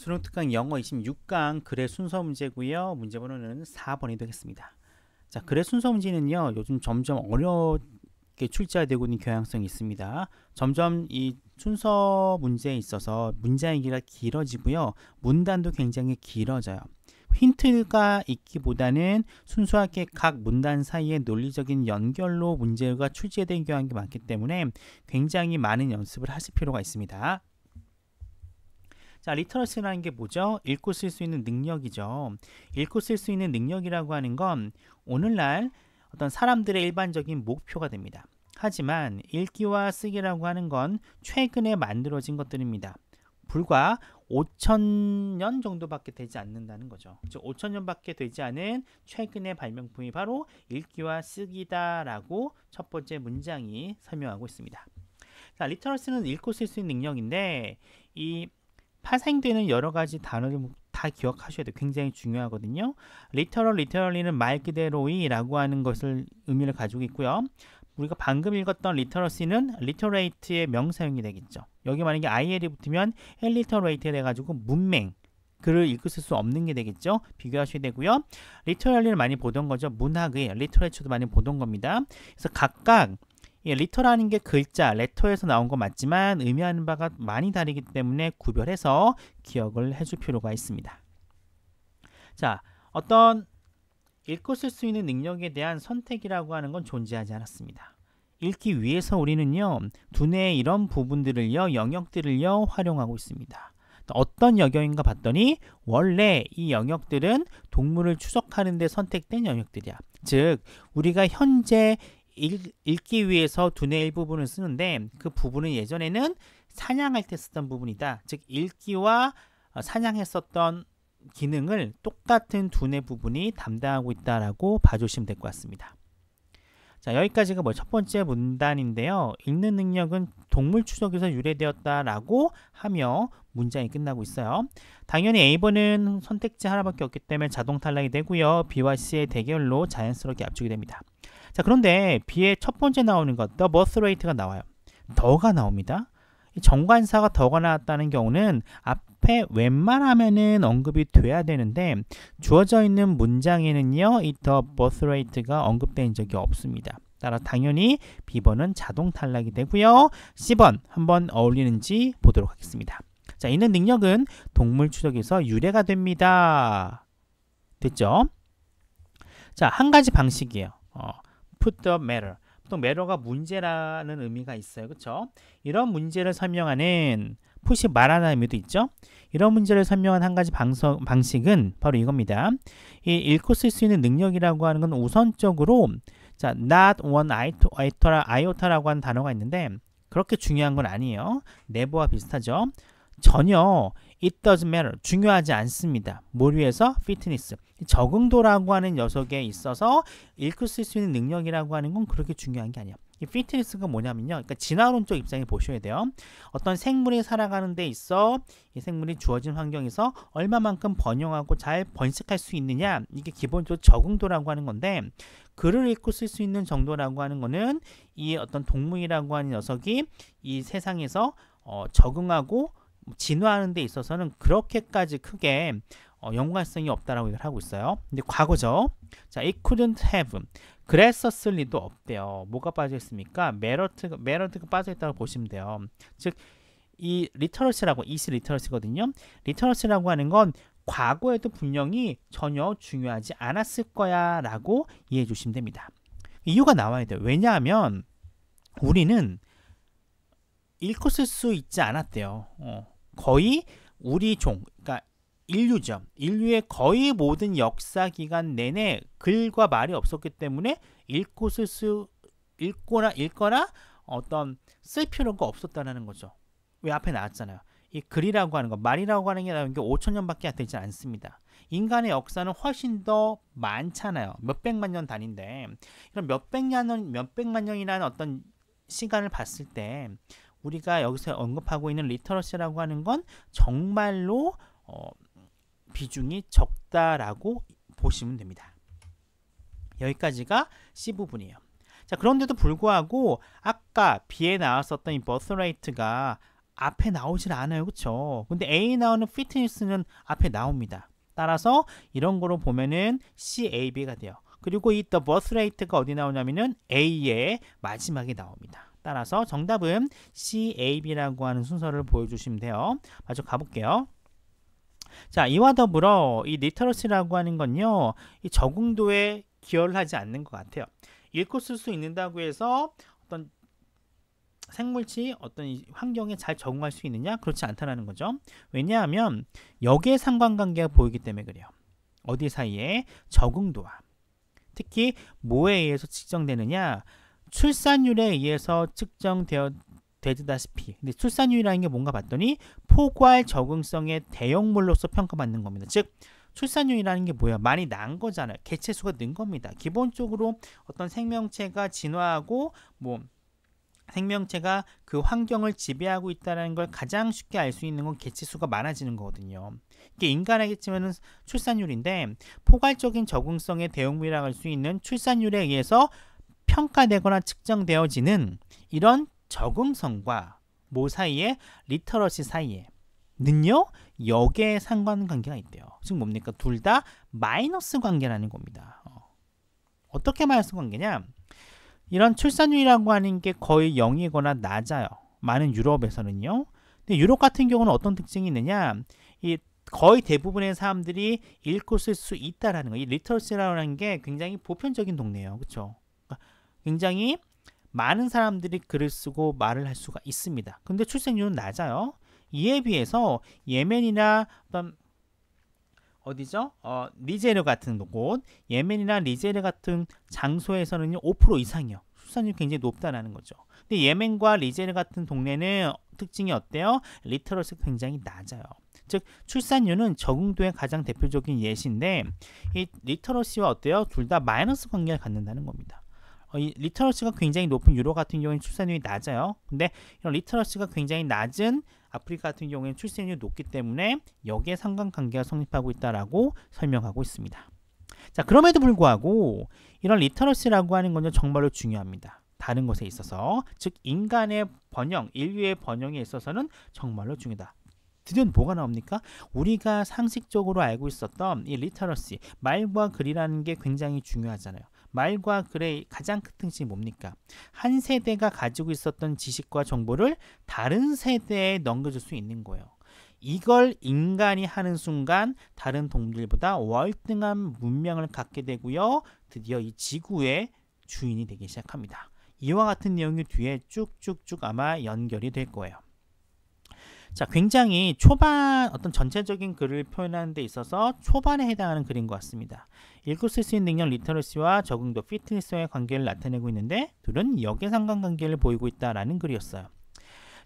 수능 특강 영어 26강 글의 순서 문제고요. 문제 번호는 4번이 되겠습니다. 자, 글의 순서 문제는요. 요즘 점점 어렵게 출제되고 있는 경향성이 있습니다. 점점 이 순서 문제에 있어서 문장이기가 길어지고요. 문단도 굉장히 길어져요. 힌트가 있기보다는 순수하게 각 문단 사이의 논리적인 연결로 문제가 출제된 경우가 많기 때문에 굉장히 많은 연습을 하실 필요가 있습니다. 자, 리터러시라는 게 뭐죠? 읽고 쓸 수 있는 능력이죠. 읽고 쓸 수 있는 능력이라고 하는 건 오늘날 어떤 사람들의 일반적인 목표가 됩니다. 하지만 읽기와 쓰기라고 하는 건 최근에 만들어진 것들입니다. 불과 5천년 정도밖에 되지 않는다는 거죠. 즉 5천년밖에 되지 않은 최근의 발명품이 바로 읽기와 쓰기다라고 첫 번째 문장이 설명하고 있습니다. 자, 리터러스는 읽고 쓸 수 있는 능력인데 이 파생되는 여러 가지 단어를 뭐 다 기억하셔야 돼요. 굉장히 중요하거든요. 리터럴, 리터럴리는 말 그대로이라고 하는 것을 의미를 가지고 있고요. 우리가 방금 읽었던 리터러시는 리터레이트의 명사형이 되겠죠. 여기 만약에 IL이 붙으면 엘리터레이트 돼가지고 문맹, 글을 읽을수 없는 게 되겠죠. 비교하셔야 되고요. 리터럴리를 많이 보던 거죠. 문학의 리터레처도 많이 보던 겁니다. 그래서 각각 이 예, 리터라는 게 글자, 레터에서 나온 거 맞지만 의미하는 바가 많이 다르기 때문에 구별해서 기억을 해줄 필요가 있습니다. 자, 어떤 읽고 쓸 수 있는 능력에 대한 선택이라고 하는 건 존재하지 않았습니다. 읽기 위해서 우리는요, 두뇌의 이런 부분들을요, 영역들을요, 활용하고 있습니다. 어떤 영역인가 봤더니 원래 이 영역들은 동물을 추적하는 데 선택된 영역들이야. 즉, 우리가 현재 읽, 읽기 위해서 두뇌 일부분을 쓰는데 그 부분은 예전에는 사냥할 때 쓰던 부분이다. 즉 읽기와 어, 사냥했었던 기능을 똑같은 두뇌 부분이 담당하고 있다라고 봐주시면 될 것 같습니다. 자 여기까지가 뭐 첫 번째 문단인데요. 읽는 능력은 동물 추적에서 유래되었다라고 하며 문장이 끝나고 있어요. 당연히 A번은 선택지 하나밖에 없기 때문에 자동 탈락이 되고요. B와 C의 대결로 자연스럽게 압축이 됩니다. 자, 그런데 B의 첫 번째 나오는 것, the birth rate가 나와요. 더가 나옵니다. 정관사가 더가 나왔다는 경우는 앞에 웬만하면은 언급이 돼야 되는데 주어져 있는 문장에는요 이더 버스레이트가 언급된 적이 없습니다. 따라 당연히 B번은 자동 탈락이 되고요. C번 한번 어울리는지 보도록 하겠습니다. 자, 있는 능력은 동물 추적에서 유래가 됩니다. 됐죠? 자, 한 가지 방식이에요. 어, put the matter. 보통 matter가 문제라는 의미가 있어요. 그렇죠? 이런 문제를 설명하는 푸시 말하는 의미도 있죠. 이런 문제를 설명한 한 가지 방석, 방식은 바로 이겁니다. 이 읽고 쓸 수 있는 능력이라고 하는 건 우선적으로 자, not one iota, 라고 하는 단어가 있는데 그렇게 중요한 건 아니에요. 내부와 비슷하죠. 전혀 It doesn't matter. 중요하지 않습니다. 뭘 위해서? 피트니스. 적응도라고 하는 녀석에 있어서 읽고 쓸 수 있는 능력이라고 하는 건 그렇게 중요한 게 아니야. 이 피트니스가 뭐냐면요. 그러니까 진화론적 입장에 보셔야 돼요. 어떤 생물이 살아가는 데 있어 이 생물이 주어진 환경에서 얼마만큼 번영하고 잘 번식할 수 있느냐 이게 기본적으로 적응도라고 하는 건데 글을 읽고 쓸 수 있는 정도라고 하는 거는 이 어떤 동물이라고 하는 녀석이 이 세상에서 어, 적응하고 진화하는 데 있어서는 그렇게까지 크게 어, 연관성이 없다라고 얘기를 하고 있어요. 근데 과거죠. 자, it couldn't have. 그랬었을 리도 없대요. 뭐가 빠져있습니까? 메러트 메러트가 빠져있다고 보시면 돼요. 즉, 이 리터러시라고, 이시 리터러시거든요. 리터러시라고 하는 건 과거에도 분명히 전혀 중요하지 않았을 거야 라고 이해해 주시면 됩니다. 이유가 나와야 돼요. 왜냐하면 우리는 읽고 쓸수 있지 않았대요. 어, 거의 우리 종, 그러니까 인류죠. 인류의 거의 모든 역사 기간 내내 글과 말이 없었기 때문에 읽고 쓸 수, 읽거나 읽거나 어떤 쓸 필요가 없었다는 거죠. 왜 앞에 나왔잖아요. 이 글이라고 하는 거, 말이라고 하는 게 나온 게 5천 년밖에 되지 않습니다. 인간의 역사는 훨씬 더 많잖아요. 몇백만 년 단인데 이런 몇백 년, 몇백만 년이라는 어떤 시간을 봤을 때 우리가 여기서 언급하고 있는 리터러시라고 하는 건 정말로 어, 비중이 적다라고 보시면 됩니다. 여기까지가 C 부분이에요. 자, 그런데도 불구하고 아까 B에 나왔었던 이 버스레이트가 앞에 나오질 않아요. 그렇죠? 근데 a 나오는 피트니스는 앞에 나옵니다. 따라서 이런 거로 보면은 CAB가 돼요. 그리고 이 the b i r 가 어디 나오냐면은 A의 마지막에 나옵니다. 따라서 정답은 C, A, B라고 하는 순서를 보여주시면 돼요. 마저 가볼게요. 자, 이와 더불어 이 리터러시라고 하는 건요, 이 적응도에 기여를 하지 않는 것 같아요. 읽고 쓸 수 있는다고 해서 어떤 생물치 어떤 환경에 잘 적응할 수 있느냐? 그렇지 않다는 거죠. 왜냐하면 역의 상관관계가 보이기 때문에 그래요. 어디 사이에 적응도와 특히 뭐에 의해서 측정되느냐? 출산율에 의해서 측정되어 되다시피 근데 출산율이라는 게 뭔가 봤더니 포괄 적응성의 대형물로서 평가받는 겁니다. 즉 출산율이라는 게 뭐야? 많이 난 거잖아요. 개체수가 는 겁니다. 기본적으로 어떤 생명체가 진화하고 뭐 생명체가 그 환경을 지배하고 있다는 걸 가장 쉽게 알 수 있는 건 개체수가 많아지는 거거든요. 이게 인간에게 치면 출산율인데 포괄적인 적응성의 대형물이라고할 수 있는 출산율에 의해서 평가되거나 측정되어지는 이런 적응성과 모 사이에 리터러시 사이에 는요 역의 상관관계가 있대요. 즉 뭡니까 둘 다 마이너스 관계라는 겁니다. 어. 떻게 마이너스 관계냐? 이런 출산율이라고 하는 게 거의 0이거나 낮아요. 많은 유럽에서는요. 근데 유럽 같은 경우는 어떤 특징이 있느냐? 이 거의 대부분의 사람들이 읽고 쓸 수 있다라는 거. 이 리터러시라는 게 굉장히 보편적인 동네예요. 그렇죠? 굉장히 많은 사람들이 글을 쓰고 말을 할 수가 있습니다. 근데 출생률은 낮아요. 이에 비해서 예멘이나 어떤 어디죠? 어, 니제르 같은 곳, 예멘이나 리제르 같은 장소에서는 5% 이상이요. 출산율이 굉장히 높다라는 거죠. 근데 예멘과 리제르 같은 동네는 특징이 어때요? 리터러스가 굉장히 낮아요. 즉 출산율은 적응도의 가장 대표적인 예시인데 이 리터러시와 어때요? 둘 다 마이너스 관계를 갖는다는 겁니다. 어, 리터러시가 굉장히 높은 유럽 같은 경우에는 출산율이 낮아요. 근데 이런 리터러시가 굉장히 낮은 아프리카 같은 경우에는 출산율이 높기 때문에 여기에 상관관계가 성립하고 있다라고 설명하고 있습니다. 자, 그럼에도 불구하고 이런 리터러시라고 하는 건 정말로 중요합니다. 다른 것에 있어서 즉 인간의 번영, 인류의 번영에 있어서는 정말로 중요하다. 드디어 뭐가 나옵니까? 우리가 상식적으로 알고 있었던 이 리터러시, 말과 글이라는 게 굉장히 중요하잖아요. 말과 글의 가장 큰 특징이 뭡니까? 한 세대가 가지고 있었던 지식과 정보를 다른 세대에 넘겨줄 수 있는 거예요. 이걸 인간이 하는 순간 다른 동물들보다 월등한 문명을 갖게 되고요. 드디어 이 지구의 주인이 되기 시작합니다. 이와 같은 내용이 뒤에 쭉쭉쭉 아마 연결이 될 거예요. 자, 굉장히 초반 어떤 전체적인 글을 표현하는 데 있어서 초반에 해당하는 글인 것 같습니다. 읽고 쓸 수 있는 능력 리터러시와 적응도 피트니스와의 관계를 나타내고 있는데 둘은 역의상관 관계를 보이고 있다라는 글이었어요.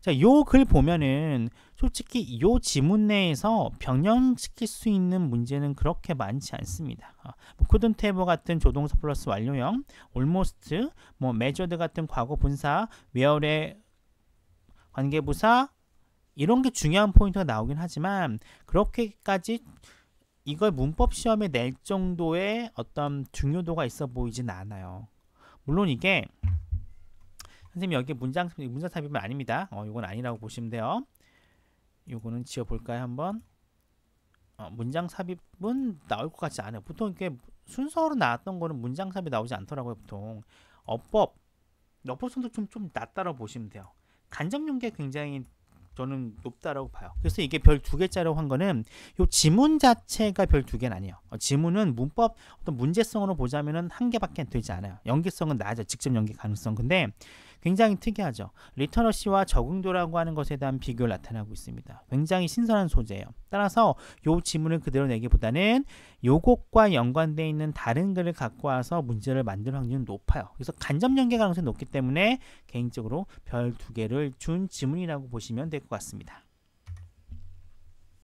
자, 요 글 보면은 솔직히 요 지문 내에서 변형시킬 수 있는 문제는 그렇게 많지 않습니다. 어, 뭐 쿠든 테이버 같은 조동사 플러스 완료형, a l m o 뭐 m e a 같은 과거 분사, w h 의 관계부사, 이런 게 중요한 포인트가 나오긴 하지만 그렇게까지 이걸 문법 시험에 낼 정도의 어떤 중요도가 있어 보이진 않아요. 물론 이게 선생님 여기 문장 문장 삽입은 아닙니다. 어, 이건 아니라고 보시면 돼요. 이거는 지어 볼까요 한번? 어, 문장 삽입은 나올 것 같지 않아요. 보통 이게 순서로 나왔던 거는 문장 삽입 나오지 않더라고요. 보통 어법 어법성도 좀좀 낮다라고 보시면 돼요. 간접 용기 굉장히 저는 높다라고 봐요. 그래서 이게 별 두 개짜리로 한 거는 요 지문 자체가 별 두 개는 아니에요. 어, 지문은 문법 어떤 문제성으로 보자면은 한 개밖에 되지 않아요. 연계성은 낮아 직접 연계 가능성. 근데 굉장히 특이하죠. 리터러시와 적응도라고 하는 것에 대한 비교를 나타나고 있습니다. 굉장히 신선한 소재예요. 따라서 요 지문을 그대로 내기보다는 요것과 연관되어 있는 다른 글을 갖고 와서 문제를 만들 확률은 높아요. 그래서 간접 연계 가능성이 높기 때문에 개인적으로 별 두 개를 준 지문이라고 보시면 될 것 같습니다.